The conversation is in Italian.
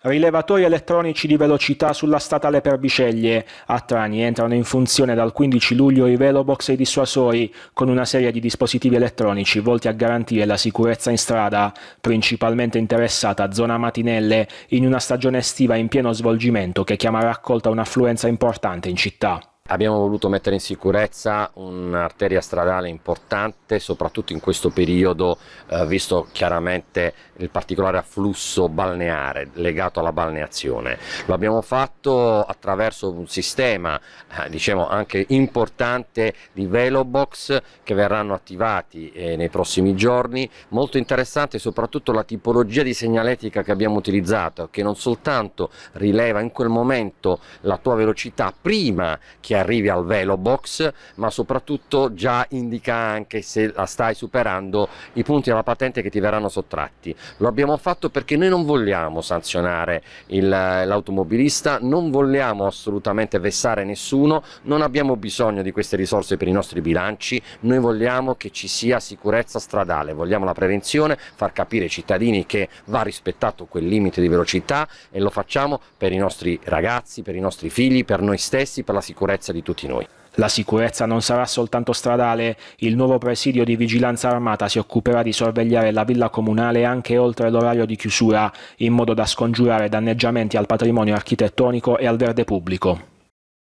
Rilevatori elettronici di velocità sulla statale per Biceglie. A Trani entrano in funzione dal 15 luglio i velobox e i dissuasori, con una serie di dispositivi elettronici volti a garantire la sicurezza in strada, principalmente interessata zona Matinelle, in una stagione estiva in pieno svolgimento che chiama raccolta un'affluenza importante in città. Abbiamo voluto mettere in sicurezza un'arteria stradale importante, soprattutto in questo periodo, eh, visto chiaramente il particolare afflusso balneare legato alla balneazione. Lo abbiamo fatto attraverso un sistema, eh, diciamo anche importante, di velobox che verranno attivati eh, nei prossimi giorni. Molto interessante soprattutto la tipologia di segnaletica che abbiamo utilizzato, che non soltanto rileva in quel momento la tua velocità prima che arrivi al velo box, ma soprattutto già indica anche se la stai superando i punti alla patente che ti verranno sottratti. Lo abbiamo fatto perché noi non vogliamo sanzionare l'automobilista, non vogliamo assolutamente vessare nessuno, non abbiamo bisogno di queste risorse per i nostri bilanci, noi vogliamo che ci sia sicurezza stradale, vogliamo la prevenzione, far capire ai cittadini che va rispettato quel limite di velocità e lo facciamo per i nostri ragazzi, per i nostri figli, per noi stessi, per la sicurezza sicurezza di tutti noi. La sicurezza non sarà soltanto stradale, il nuovo presidio di vigilanza armata si occuperà di sorvegliare la villa comunale anche oltre l'orario di chiusura, in modo da scongiurare danneggiamenti al patrimonio architettonico e al verde pubblico.